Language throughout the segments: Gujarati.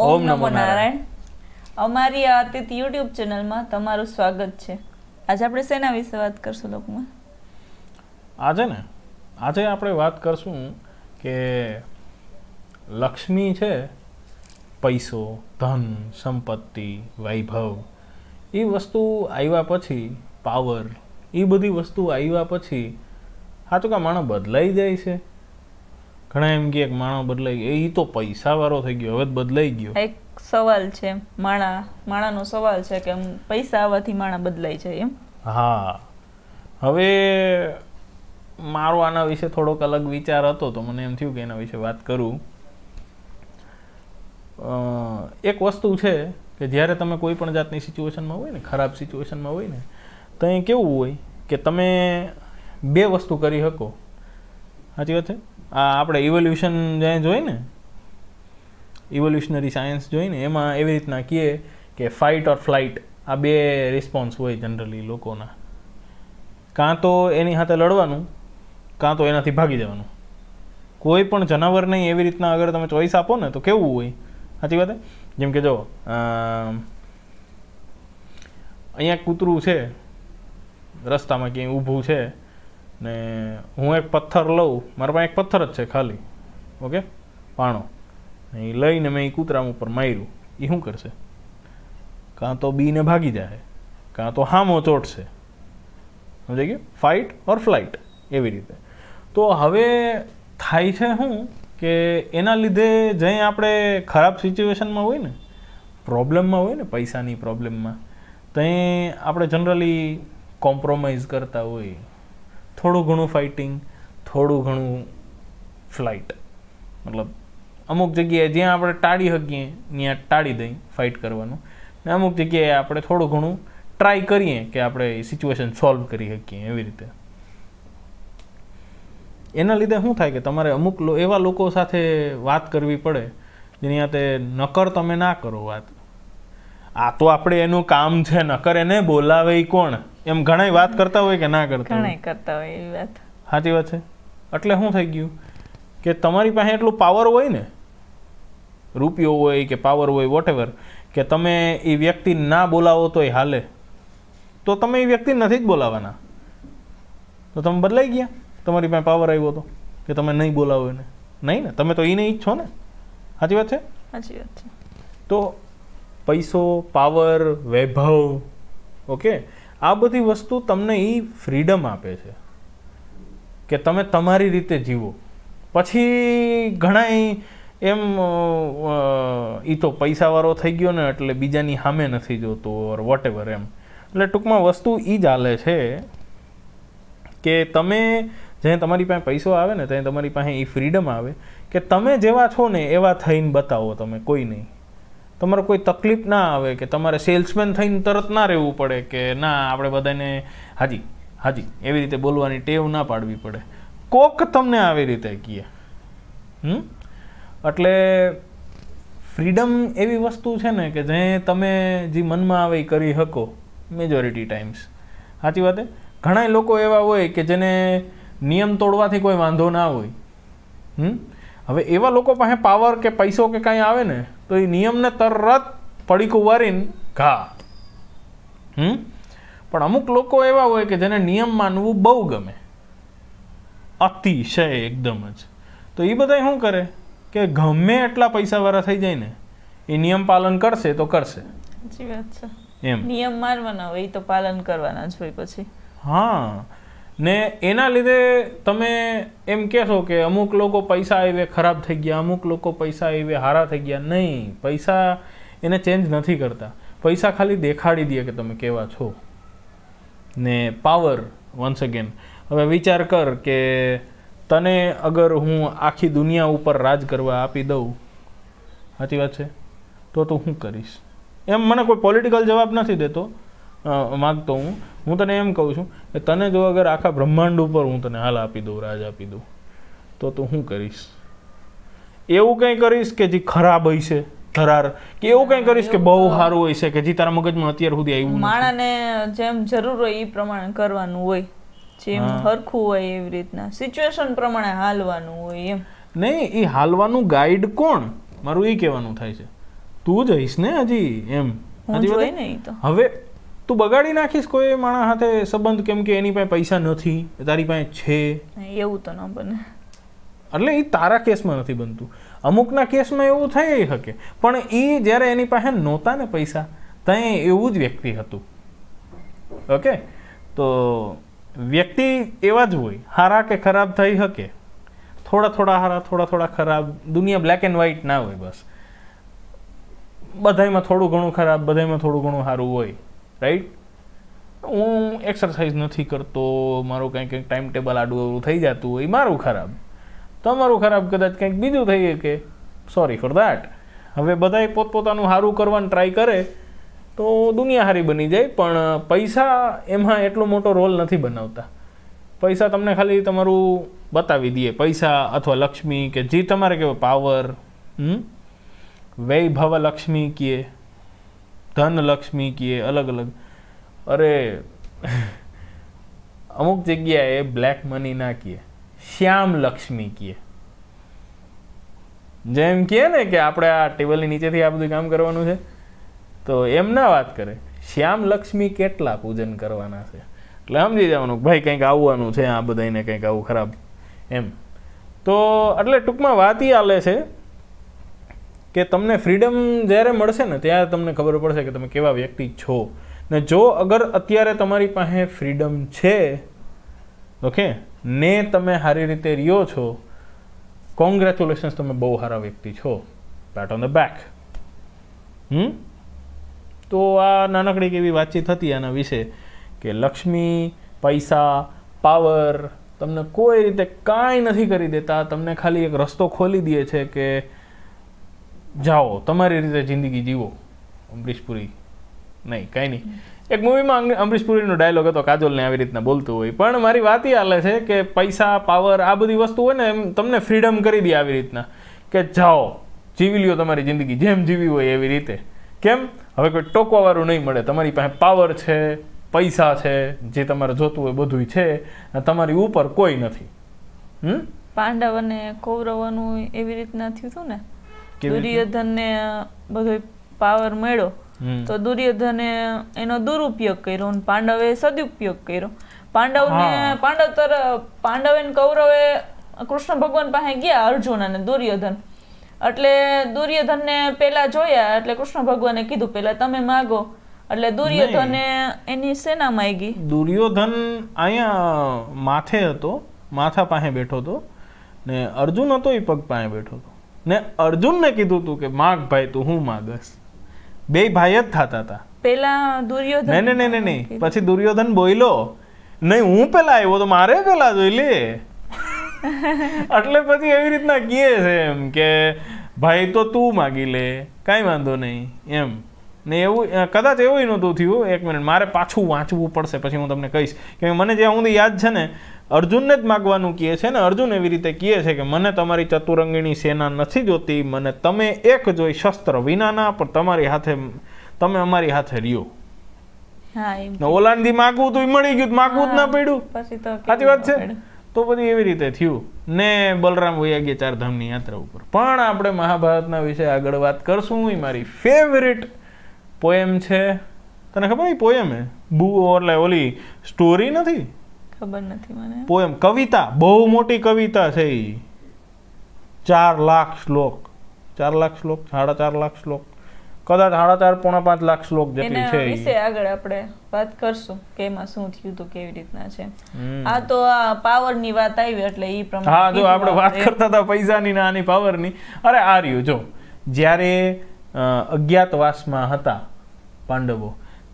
ઓમ નમો નારાયણ અમારી આ અતિત યુટ્યુબ ચેનલમાં તમારું સ્વાગત છે આજે આપણે શેના વિશે વાત કરશું લોકમાં આજે ને આજે આપણે વાત કરશું કે લક્ષ્મી છે પૈસો ધન સંપત્તિ વૈભવ એ વસ્તુ આવ્યા પછી પાવર એ બધી વસ્તુ આવ્યા પછી હા તો કા માણસ બદલાઈ જાય છે ઘણા એમ કે એક માણો બદલાઈ ગયો એ તો પૈસા વાળો થઈ ગયો હવે બદલાઈ ગયો એક સવાલ છે માણા માણાનો સવાલ છે કે પૈસા આવવાથી માણા બદલાઈ જાય એમ હા હવે મારો આના વિશે થોડોક અલગ વિચાર હતો તો મને એમ થયું કે એના વિશે વાત કરું એક વસ્તુ છે કે જ્યારે તમે કોઈ પણ જાતની સિચ્યુએશનમાં હોય ને ખરાબ સિચ્યુએશનમાં હોય ને તો એ કેવું હોય કે તમે બે વસ્તુ કરી શકો સાચી વાત છે આ આપણે ઇવોલ્યુશન જ્યાં જોઈ ને ઇવોલ્યુશનરી સાયન્સ જોઈને એમાં એવી રીતના કહે કે ફાઇટ ઓર ફ્લાઇટ આ બે રિસ્પોન્સ હોય જનરલી લોકોના કાં તો એની સાથે લડવાનું કાં તો એનાથી ભાગી જવાનું કોઈ પણ નહીં એવી રીતના અગર તમે ચોઈસ આપો ને તો કેવું હોય સાચી વાત જેમ કે જો અહીંયા કૂતરું છે રસ્તામાં ક્યાંય ઊભું છે ને હું એક પથ્થર લઉં મારા પાસે એક પથ્થર જ છે ખાલી ઓકે પાણો એ લઈને મેં એ કૂતરા ઉપર માર્યું એ શું કરશે કાં તો બીને ભાગી જાય કાં તો હામો ચોટશે સમજાઈ ગયું ફાઇટ ઓર ફ્લાઇટ એવી રીતે તો હવે થાય છે શું કે એના લીધે જ્યાં આપણે ખરાબ સિચ્યુએશનમાં હોય ને પ્રોબ્લેમમાં હોય ને પૈસાની પ્રોબ્લેમમાં ત્યાં આપણે જનરલી કોમ્પ્રોમાઇઝ કરતા હોય થોડું ઘણું ફાઇટિંગ થોડું ઘણું ફ્લાઇટ મતલબ અમુક જગ્યાએ જ્યાં આપણે ટાળી શકીએ ત્યાં ટાળી દઈ ફાઇટ કરવાનું ને અમુક જગ્યાએ આપણે થોડું ઘણું ટ્રાય કરીએ કે આપણે એ સિચ્યુએશન સોલ્વ કરી શકીએ એવી રીતે એના લીધે શું થાય કે તમારે અમુક એવા લોકો સાથે વાત કરવી પડે જેની સાથે નકર તમે ના કરો વાત આ તો આપણે એનું કામ છે નકર એને બોલાવે કોણ એમ ઘણાય વાત કરતા હોય કે ના કરતા ઘણાય કરતા હોય એવી વાત સાચી વાત છે એટલે શું થઈ ગયું કે તમારી પાસે એટલું પાવર હોય ને રૂપિયો હોય કે પાવર હોય વોટેવર કે તમે એ વ્યક્તિ ના બોલાવો તો એ હાલે તો તમે એ વ્યક્તિ નથી જ બોલાવવાના તો તમે બદલાઈ ગયા તમારી પાસે પાવર આવ્યો તો કે તમે નહીં બોલાવો એને નહીં ને તમે તો એને ઈચ્છો ને સાચી વાત છે સાચી વાત છે તો પૈસો પાવર વૈભવ ઓકે આ બધી વસ્તુ તમને એ ફ્રીડમ આપે છે કે તમે તમારી રીતે જીવો પછી ઘણા એમ એ તો પૈસાવાળો થઈ ગયો ને એટલે બીજાની સામે નથી જોતો ઓર વોટેવર એમ એટલે ટૂંકમાં વસ્તુ એ જ હાલે છે કે તમે જ્યાં તમારી પાસે પૈસો આવે ને ત્યાં તમારી પાસે એ ફ્રીડમ આવે કે તમે જેવા છો ને એવા થઈને બતાવો તમે કોઈ નહીં તમારે કોઈ તકલીફ ના આવે કે તમારે સેલ્સમેન થઈને તરત ના રહેવું પડે કે ના આપણે બધાને હાજી હાજી એવી રીતે બોલવાની ટેવ ના પાડવી પડે કોક તમને આવી રીતે કહે હમ એટલે ફ્રીડમ એવી વસ્તુ છે ને કે જે તમે જે મનમાં આવે એ કરી શકો મેજોરિટી ટાઈમ્સ સાચી વાત ઘણા લોકો એવા હોય કે જેને નિયમ તોડવાથી કોઈ વાંધો ના હોય હમ હવે એવા લોકો પાસે પાવર કે પૈસો કે કાંઈ આવે ને તો એ નિયમને તરત પડીકું વારીને ઘા હમ પણ અમુક લોકો એવા હોય કે જેને નિયમ માનવું બહુ ગમે અતિશય એકદમ જ તો એ બધા શું કરે કે ગમે એટલા પૈસા વાળા થઈ જાય ને એ નિયમ પાલન કરશે તો કરશે સાચી વાત છે એમ નિયમ માનવાના હોય તો પાલન કરવાના જ હોય પછી હા ને એના લીધે તમે એમ કહેશો કે અમુક લોકો પૈસા એવે ખરાબ થઈ ગયા અમુક લોકો પૈસા એવે હારા થઈ ગયા નહીં પૈસા એને ચેન્જ નથી કરતા પૈસા ખાલી દેખાડી દે કે તમે કેવા છો ને પાવર વન્સ અગેન હવે વિચાર કર કે તને અગર હું આખી દુનિયા ઉપર રાજ કરવા આપી દઉં સાચી વાત છે તો તો હું કરીશ એમ મને કોઈ પોલિટિકલ જવાબ નથી દેતો માગતો હું હું તને એમ કહું છું કે તને જો અગર આખા બ્રહ્માંડ ઉપર હું તને હાલ આપી દઉં રાજ આપી દઉં તો તું શું કરીશ એવું કંઈ કરીશ કે જે ખરાબ હોય છે ધરાર કે એવું કંઈ કરીશ કે બહુ સારું હોય છે કે જે તારા મગજમાં અત્યાર સુધી આવ્યું માણાને જેમ જરૂર હોય એ પ્રમાણે કરવાનું હોય જેમ હરખું હોય એવી રીતના સિચ્યુએશન પ્રમાણે હાલવાનું હોય એમ નહીં એ હાલવાનું ગાઈડ કોણ મારું એ કહેવાનું થાય છે તું જઈશ ને હજી એમ હજી હવે તું બગાડી નાખીશ કોઈ માણસ સાથે સંબંધ કેમ કે એની પાસે પૈસા નથી તારી પાસે છે એવું તો ન બને એટલે એ તારા કેસમાં નથી બનતું અમુકના કેસમાં એવું થઈ શકે પણ એ જ્યારે એની પાસે નહોતા ને પૈસા ત્યાં એવું જ વ્યક્તિ હતું ઓકે તો વ્યક્તિ એવા જ હોય હારા કે ખરાબ થઈ શકે થોડા થોડા હારા થોડા થોડા ખરાબ દુનિયા બ્લેક એન્ડ વ્હાઈટ ના હોય બસ બધામાં થોડું ઘણું ખરાબ બધામાં થોડું ઘણું સારું હોય રાઈટ હું એક્સરસાઇઝ નથી કરતો મારું કંઈક કંઈક ટાઈમ ટેબલ આડું થઈ જતું હોય મારું ખરાબ તમારું ખરાબ કદાચ કંઈક બીજું થઈ શકે સોરી ફોર દેટ હવે બધાએ પોતપોતાનું સારું કરવાનું ટ્રાય કરે તો દુનિયા હારી બની જાય પણ પૈસા એમાં એટલો મોટો રોલ નથી બનાવતા પૈસા તમને ખાલી તમારું બતાવી દઈએ પૈસા અથવા લક્ષ્મી કે જે તમારે કહેવાય પાવર વૈભવ લક્ષ્મી કીએ ધનલક્ષ્મી કીએ અલગ અલગ અરે અમુક જગ્યાએ બ્લેક મની ના કીએ શ્યામ લક્ષ્મી કીએ જેમ કહે ને કે આપણે આ ટેબલની નીચેથી આ બધું કામ કરવાનું છે તો એમ ના વાત કરે શ્યામ લક્ષ્મી કેટલા પૂજન કરવાના છે એટલે સમજી જવાનું ભાઈ કંઈક આવવાનું છે આ બધાને કંઈક આવું ખરાબ એમ તો એટલે ટૂંકમાં વાત એ આલે છે કે તમને ફ્રીડમ જ્યારે મળશે ને ત્યારે તમને ખબર પડશે કે તમે કેવા વ્યક્તિ છો ને જો અગર અત્યારે તમારી પાસે ફ્રીડમ છે ઓકે ને તમે સારી રીતે રહ્યો છો કોંગ્રેચ્યુલેશન્સ તમે બહુ સારા વ્યક્તિ છો pat on the back hmm તો આ નાનકડી એવી વાતચીત હતી આના વિશે કે લક્ષ્મી પૈસા પાવર તમને કોઈ રીતે કાંઈ નથી કરી દેતા તમને ખાલી એક રસ્તો ખોલી દે છે કે જાઓ તમારી રીતે જિંદગી જીવો અમરીશ પુરી નહીં કાંઈ નહીં એક મૂવીમાં અમરીશ પુરીનો ડાયલોગ હતો કાજોલને આવી રીતના બોલતું હોય પણ મારી વાત એ હાલે છે કે પૈસા પાવર આ બધી વસ્તુ હોય ને એમ તમને ફ્રીડમ કરી દે આવી રીતના કે જાઓ જીવી લ્યો તમારી જિંદગી જેમ જીવી હોય એવી રીતે કેમ હવે કોઈ ટોકવાવાળું નહીં મળે તમારી પાસે પાવર છે પૈસા છે જે તમારે જોતું હોય બધું છે તમારી ઉપર કોઈ નથી હમ પાંડવ અને કૌરવનું એવી રીતના થયું હતું ને દુર્યોધનને બધો પાવર મળ્યો તો દુર્યોધને એનો દુરુપયોગ કર્યો પાંડવે સદુપયોગ કર્યો પાંડવને પાંડવ તર પાંડવ અને કૌરવે કૃષ્ણ ભગવાન પાસે ગયા અર્જુન અને દુર્યોધન એટલે દુર્યોધનને પેલા જોયા એટલે કૃષ્ણ ભગવાને કીધું પેલા તમે માગો એટલે દુર્યોધને એની સેના માંગી દુર્યોધન અહીંયા માથે હતો માથા પાસે બેઠો હતો ને અર્જુન હતો એ પગ પાસે બેઠો હતો ને અર્જુનને કીધું તું કે માગ ભાઈ તું હું માગસ બે ભાઈ જ થતા હતા પેલા દુર્યોધન નહીં નહીં નહીં નહીં પછી દુર્યોધન બોયલો નહીં હું પેલા આવ્યો તો મારે પેલા જોઈ લે એટલે પછી એવી રીતના કહે છે એમ કે ભાઈ તો તું માગી લે કાંઈ વાંધો નહીં એમ ને એવું કદાચ એવું નહોતું થયું એક મિનિટ મારે પાછું વાંચવું પડશે પછી હું તમને કહીશ કે મને જ્યાં સુધી યાદ છે ને અર્જુનને જ માગવાનું કહે છે ને અર્જુન એવી રીતે કહે છે કે મને તમારી ચતુરંગીણી સેના નથી જોતી મને તમે એક જોઈ શસ્ત્ર વિનાના પણ તમારી હાથે તમે અમારી હાથે રહ્યો ઓલાંડી માગવું તો મળી ગયું માગવું જ ના પડ્યું સાચી વાત છે તો પછી એવી રીતે થયું ને બલરામ વૈયાગ્ય ચાર ધામની યાત્રા ઉપર પણ આપણે મહાભારતના વિશે આગળ વાત કરશું એ મારી ફેવરેટ પોએમ છે તને ખબર નહીં પોએમ હે બુ એટલે ઓલી સ્ટોરી નથી ખબર નથી મને પોએમ કવિતા બહુ મોટી કવિતા છે એ ચાર લાખ શ્લોક ચાર લાખ શ્લોક સાડા ચાર લાખ શ્લોક કદાચ સાડા ચાર પોણા પાંચ લાખ શ્લોક જેટલી છે વિશે આગળ આપણે વાત કરશું કે એમાં શું થયું તો કેવી રીતના છે આ તો આ પાવર ની વાત આવી એટલે એ પ્રમાણે હા જો આપણે વાત કરતા હતા પૈસાની નાની પાવરની અરે આ રહ્યું જો જ્યારે અજ્ઞાતવાસમાં હતા પાંડવો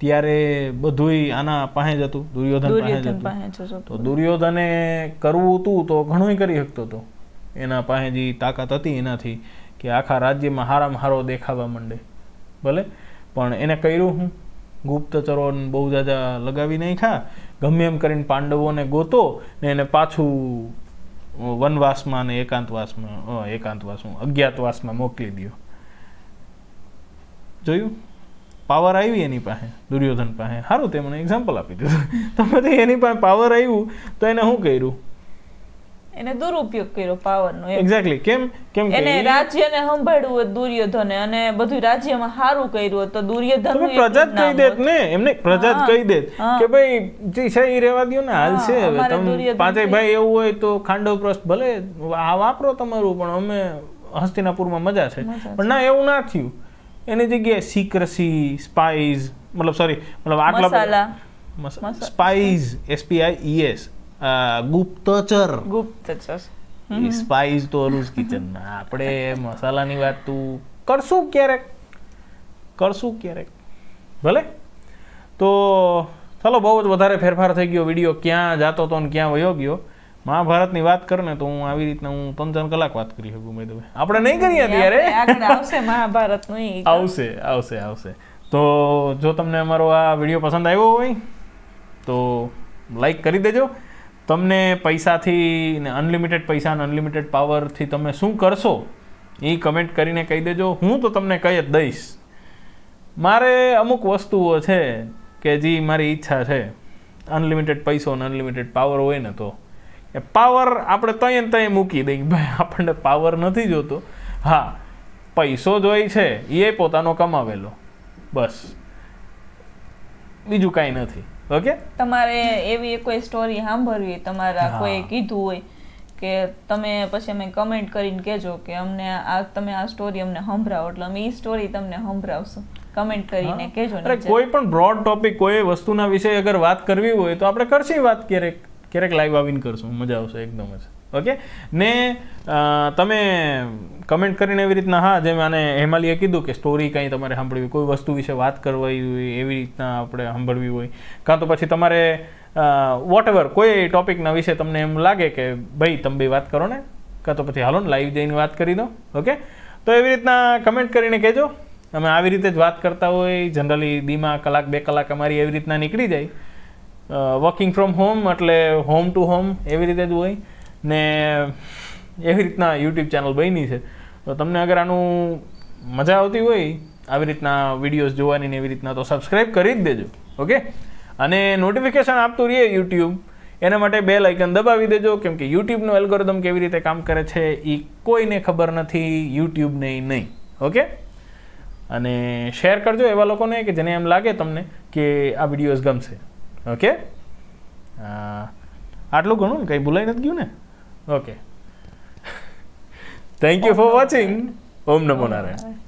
ત્યારે બધુંય આના પાસે જ હતું દુર્યોધન તો દુર્યોધને કરવું હતું તો ઘણું કરી શકતો હતો એના પાસે જે તાકાત હતી એનાથી કે આખા રાજ્યમાં હારામાં હારો દેખાવા માંડે ભલે પણ એને કર્યું હું ગુપ્તચરોને બહુ જાજા લગાવી નાખ્યા ગમે એમ કરીને પાંડવોને ગોતો ને એને પાછું વનવાસમાં ને એકાંતવાસમાં એકાંતવાસમાં અજ્ઞાતવાસમાં મોકલી દો જોયું પાવર આવી એની પાસે દુર્યોધન પાસે સારું તે મને એક્ઝામ્પલ આપી દીધું તો પછી એની પાસે પાવર આવ્યું તો એને શું કર્યું એને દુરુપયોગ કર્યો પાવરનો એક્ઝેક્ટલી કેમ કેમ એને રાજ્યને સંભાળવું દુર્યોધને અને બધું રાજ્યમાં સારું કર્યું તો દુર્યોધન પ્રજા કહી દેત ને એમને પ્રજા કહી દેત કે ભાઈ જે છે એ રહેવા દો ને હાલ છે હવે તમે પાંચે ભાઈ એવું હોય તો ખાંડવ ભલે આ વાપરો તમારું પણ અમે હસ્તિનાપુરમાં મજા છે પણ ના એવું ના થયું એની જગ્યાએ સિક્રસી સ્પાઈઝ મતલબ સોરી મતલબ આટલા સ્પાઇસ એસપીઆઈ ઈએસ ગુપ્તચર ગુપ્તચર સ્પાઈઝ તો અરુજ કિચન આપણે મસાલાની વાત તું કરશું ક્યારેક કરશું ક્યારેક ભલે તો ચાલો બહુ જ વધારે ફેરફાર થઈ ગયો વિડીયો ક્યાં જતો તો ને ક્યાં વયો ગયો મહાભારતની વાત કરું ને તો હું આવી રીતના હું ત્રણ ત્રણ કલાક વાત કરી શકું મેં તમે આપણે નહીં કરીએ અત્યારે આવશે મહાભારત આવશે આવશે આવશે તો જો તમને અમારો આ વિડીયો પસંદ આવ્યો હોય તો લાઈક કરી દેજો તમને પૈસાથી અનલિમિટેડ પૈસા અને અનલિમિટેડ પાવરથી તમે શું કરશો એ કમેન્ટ કરીને કહી દેજો હું તો તમને કહી જ દઈશ મારે અમુક વસ્તુઓ છે કે જે મારી ઈચ્છા છે અનલિમિટેડ પૈસો અને અનલિમિટેડ પાવર હોય ને તો પાવર આપણે તય તય મૂકી દઈએ ભાઈ આપણને પાવર નથી જોતો હા પૈસો જોઈ છે એ પોતાનો કમાવેલો બસ બીજું કાંઈ નથી ઓકે તમારે એવી કોઈ સ્ટોરી સાંભળવી તમારા કોઈ કીધું હોય કે તમે પછી અમે કમેન્ટ કરીને કહેજો કે અમને આ તમે આ સ્ટોરી અમને સંભળાવો એટલે અમે એ સ્ટોરી તમને સંભળાવશું કમેન્ટ કરીને કહેજો અરે કોઈ પણ બ્રોડ ટોપિક કોઈ વસ્તુના વિશે અગર વાત કરવી હોય તો આપણે કરશી વાત ક્યારેક ક્યારેક લાઈવ આવીને કરશું મજા આવશે એકદમ જ ઓકે ને તમે કમેન્ટ કરીને એવી રીતના હા જેમ આને હેમાલીએ કીધું કે સ્ટોરી કંઈ તમારે સાંભળવી કોઈ વસ્તુ વિશે વાત કરવી હોય એવી રીતના આપણે સાંભળવી હોય કાં તો પછી તમારે વોટ એવર કોઈ ટોપિકના વિશે તમને એમ લાગે કે ભાઈ તમે બે વાત કરો ને કાં તો પછી હાલો ને લાઈવ જઈને વાત કરી દો ઓકે તો એવી રીતના કમેન્ટ કરીને કહેજો અમે આવી રીતે જ વાત કરતા હોય જનરલી દીમાં કલાક બે કલાક અમારી એવી રીતના નીકળી જાય વર્કિંગ ફ્રોમ હોમ એટલે હોમ ટુ હોમ એવી રીતે જ હોય ને એવી રીતના યુટ્યુબ ચેનલ બની છે તો તમને અગર આનું મજા આવતી હોય આવી રીતના વિડીયોઝ જોવાની ને એવી રીતના તો સબસ્ક્રાઈબ કરી જ દેજો ઓકે અને નોટિફિકેશન આપતું રહીએ યુટ્યુબ એના માટે બે લાઇકન દબાવી દેજો કેમ કે યુટ્યુબનું એલ્ગોરિધમ કેવી રીતે કામ કરે છે એ કોઈને ખબર નથી યુટ્યુબને નહીં ઓકે અને શેર કરજો એવા લોકોને કે જેને એમ લાગે તમને કે આ વિડીયોઝ ગમશે ઓકે આટલું ઘણું ને કંઈ ભૂલાઈ નથી ગયું ને okay thank you for watching ઓમ નમો નારાયણ